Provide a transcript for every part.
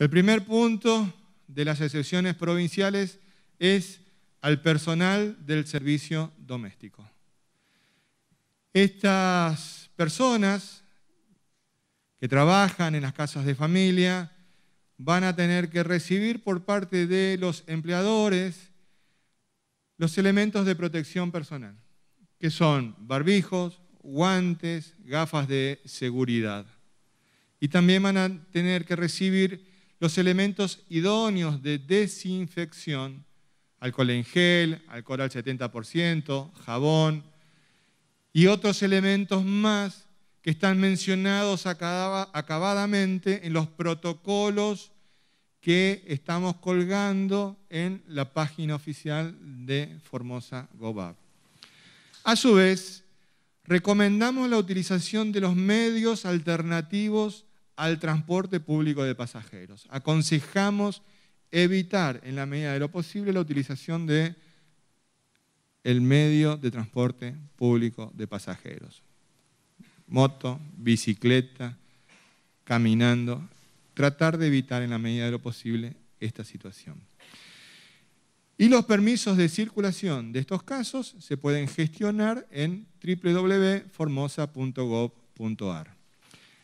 El primer punto de las excepciones provinciales es al personal del servicio doméstico. Estas personas que trabajan en las casas de familia van a tener que recibir por parte de los empleadores los elementos de protección personal, que son barbijos, guantes, gafas de seguridad. Y también van a tener que recibir los elementos idóneos de desinfección, alcohol en gel, alcohol al 70%, jabón y otros elementos más que están mencionados acabadamente en los protocolos que estamos colgando en la página oficial de Formosa Gobab. A su vez, recomendamos la utilización de los medios alternativos al transporte público de pasajeros. Aconsejamos evitar en la medida de lo posible la utilización de el medio de transporte público de pasajeros. Moto, bicicleta, caminando, tratar de evitar en la medida de lo posible esta situación. Y los permisos de circulación de estos casos se pueden gestionar en www.formosa.gov.ar.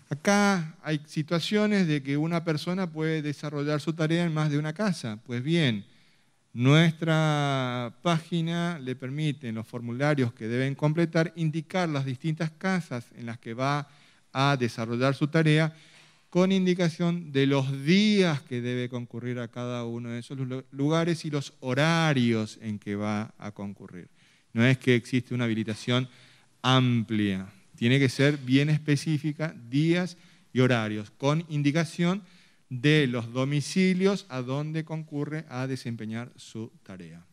Acá hay situaciones de que una persona puede desarrollar su tarea en más de una casa. Pues bien, nuestra página le permite en los formularios que deben completar indicar las distintas casas en las que va a desarrollar su tarea con indicación de los días que debe concurrir a cada uno de esos lugares y los horarios en que va a concurrir. No es que existe una habilitación amplia tiene que ser bien específica, días y horarios, con indicación de los domicilios a donde concurre a desempeñar su tarea.